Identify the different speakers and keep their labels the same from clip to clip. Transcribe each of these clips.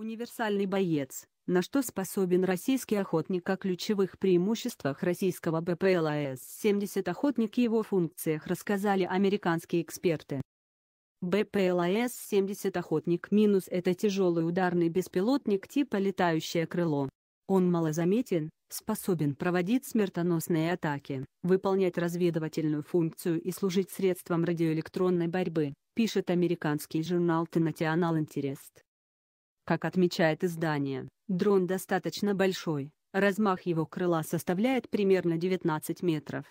Speaker 1: Универсальный боец. На что способен российский охотник о ключевых преимуществах российского БПЛАС 70 охотник и его функциях рассказали американские эксперты. БПЛАС 70 охотник минус это тяжелый ударный беспилотник типа летающее крыло. Он малозаметен, способен проводить смертоносные атаки, выполнять разведывательную функцию и служить средством радиоэлектронной борьбы, пишет американский журнал The National Interest. Как отмечает издание, дрон достаточно большой, размах его крыла составляет примерно 19 метров.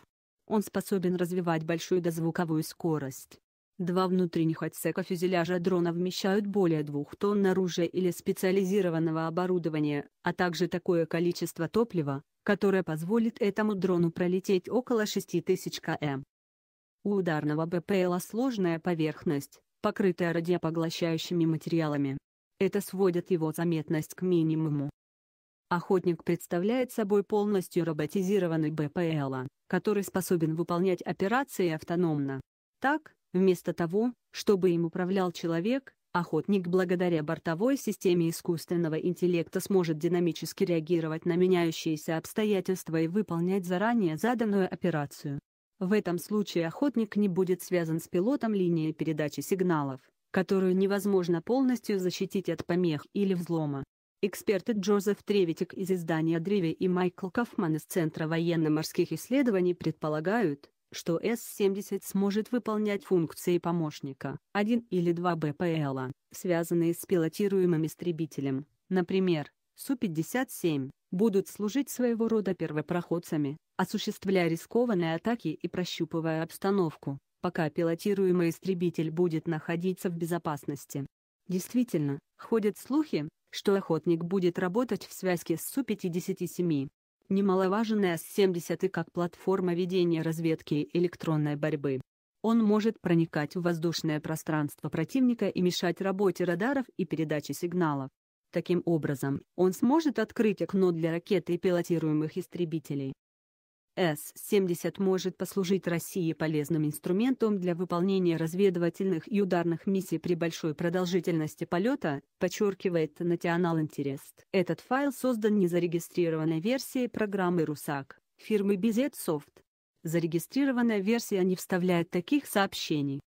Speaker 1: Он способен развивать большую дозвуковую скорость. Два внутренних отсека фюзеляжа дрона вмещают более двух тонн оружия или специализированного оборудования, а также такое количество топлива, которое позволит этому дрону пролететь около 6000 км. У ударного БПЛа сложная поверхность, покрытая радиопоглощающими материалами, это сводит его заметность к минимуму. Охотник представляет собой полностью роботизированный БПЛ, который способен выполнять операции автономно. Так, вместо того, чтобы им управлял человек, охотник благодаря бортовой системе искусственного интеллекта сможет динамически реагировать на меняющиеся обстоятельства и выполнять заранее заданную операцию. В этом случае охотник не будет связан с пилотом линии передачи сигналов, которую невозможно полностью защитить от помех или взлома. Эксперты Джозеф Треветик из издания «Дриви» и Майкл Кафман из Центра военно-морских исследований предполагают, что С-70 сможет выполнять функции помощника, один или два БПЛа, связанные с пилотируемым истребителем, например, Су-57, будут служить своего рода первопроходцами, осуществляя рискованные атаки и прощупывая обстановку пока пилотируемый истребитель будет находиться в безопасности. Действительно, ходят слухи, что охотник будет работать в связке с Су-57. Немаловажен С-70 как платформа ведения разведки и электронной борьбы. Он может проникать в воздушное пространство противника и мешать работе радаров и передаче сигналов. Таким образом, он сможет открыть окно для ракеты и пилотируемых истребителей. С-70 может послужить России полезным инструментом для выполнения разведывательных и ударных миссий при большой продолжительности полета, подчеркивает National Interest. Этот файл создан незарегистрированной версией программы «Русак» фирмы BZ Soft. Зарегистрированная версия не вставляет таких сообщений.